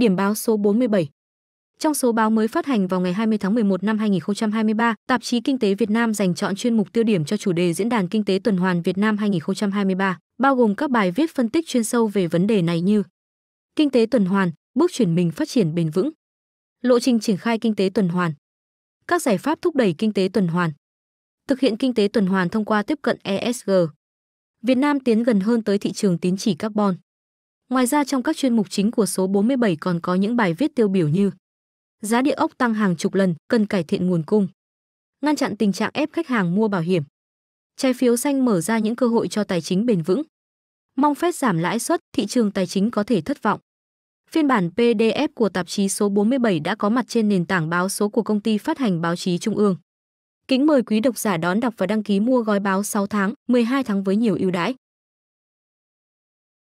điểm báo số 47. Trong số báo mới phát hành vào ngày 20 tháng 11 năm 2023, tạp chí Kinh tế Việt Nam dành chọn chuyên mục tiêu điểm cho chủ đề Diễn đàn Kinh tế Tuần hoàn Việt Nam 2023, bao gồm các bài viết phân tích chuyên sâu về vấn đề này như Kinh tế tuần hoàn, bước chuyển mình phát triển bền vững, lộ trình triển khai kinh tế tuần hoàn, các giải pháp thúc đẩy kinh tế tuần hoàn, thực hiện kinh tế tuần hoàn thông qua tiếp cận ESG, Việt Nam tiến gần hơn tới thị trường tín chỉ carbon. Ngoài ra trong các chuyên mục chính của số 47 còn có những bài viết tiêu biểu như Giá địa ốc tăng hàng chục lần, cần cải thiện nguồn cung. Ngăn chặn tình trạng ép khách hàng mua bảo hiểm. Trái phiếu xanh mở ra những cơ hội cho tài chính bền vững. Mong phép giảm lãi suất, thị trường tài chính có thể thất vọng. Phiên bản PDF của tạp chí số 47 đã có mặt trên nền tảng báo số của công ty phát hành báo chí Trung ương. Kính mời quý độc giả đón đọc và đăng ký mua gói báo 6 tháng, 12 tháng với nhiều ưu đãi.